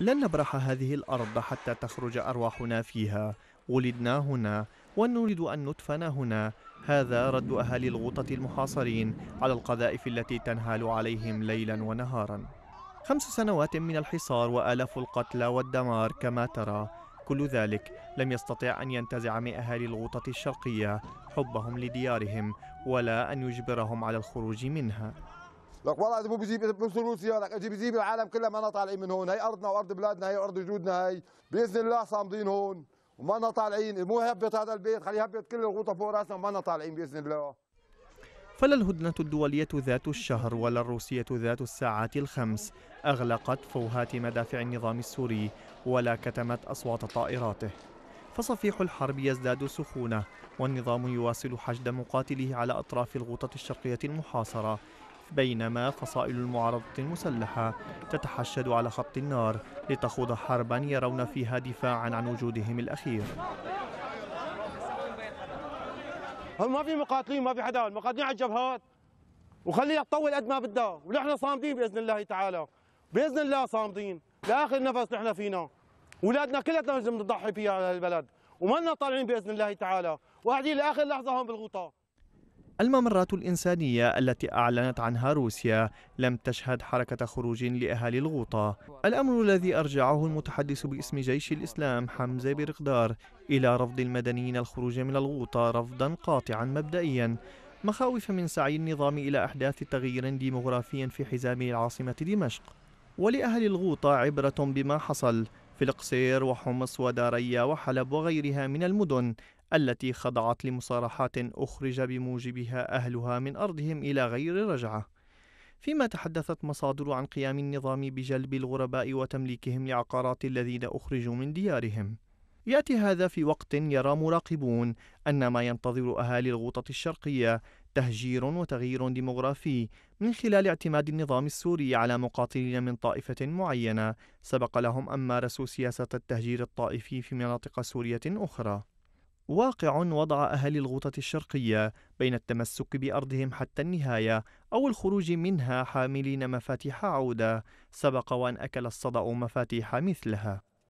لن نبرح هذه الأرض حتى تخرج أرواحنا فيها ولدنا هنا ونريد أن ندفن هنا هذا رد أهالي الغوطة المحاصرين على القذائف التي تنهال عليهم ليلا ونهارا خمس سنوات من الحصار وآلاف القتلى والدمار كما ترى كل ذلك لم يستطع أن ينتزع من أهالي الغوطة الشرقية حبهم لديارهم ولا أن يجبرهم على الخروج منها لك والله هذا مو بجيب مو روسيا لك اجي بجيب العالم كلها ما طالعين من هون هي ارضنا وارض بلادنا هي وارض وجودنا هي باذن الله صامدين هون وما طالعين مو هبط هذا البيت خليه يهبط كل الغوطه فوق راسنا وما طالعين باذن الله فلا الهدنة الدولية ذات الشهر ولا الروسية ذات الساعات الخمس أغلقت فوهات مدافع النظام السوري ولا كتمت أصوات طائراته فصفيح الحرب يزداد سخونة والنظام يواصل حشد مقاتله على أطراف الغوطة الشرقية المحاصرة بينما فصائل المعارضة المسلحة تتحشد على خط النار لتخوض حربا يرون فيها دفاعا عن وجودهم الأخير هل ما في مقاتلين ما في حدا المقاتلين على الجبهات وخليها تطول قد ما بدها ونحن صامدين باذن الله تعالى باذن الله صامدين لاخر نفس نحن فينا اولادنا كلنا لازم نضحي فيها على البلد وما طالعين باذن الله تعالى وقاعدين لاخر لحظه هون بالغوطه الممرات الإنسانية التي أعلنت عنها روسيا لم تشهد حركة خروج لأهالي الغوطة الأمر الذي أرجعه المتحدث باسم جيش الإسلام حمزة برقدار إلى رفض المدنيين الخروج من الغوطة رفضا قاطعا مبدئيا مخاوف من سعي النظام إلى أحداث تغيير ديمغرافي في حزام العاصمة دمشق ولأهل الغوطة عبرة بما حصل في القصير وحمص وداريا وحلب وغيرها من المدن التي خضعت لمصارحات أخرج بموجبها أهلها من أرضهم إلى غير رجعة فيما تحدثت مصادر عن قيام النظام بجلب الغرباء وتمليكهم لعقارات الذين أخرجوا من ديارهم يأتي هذا في وقت يرى مراقبون أن ما ينتظر أهالي الغوطة الشرقية تهجير وتغيير ديموغرافي من خلال اعتماد النظام السوري على مقاتلين من طائفة معينة سبق لهم أن مارسوا سياسة التهجير الطائفي في مناطق سورية أخرى واقع وضع أهل الغوطة الشرقية بين التمسك بأرضهم حتى النهاية أو الخروج منها حاملين مفاتيح عودة سبق وأن أكل الصدأ مفاتيح مثلها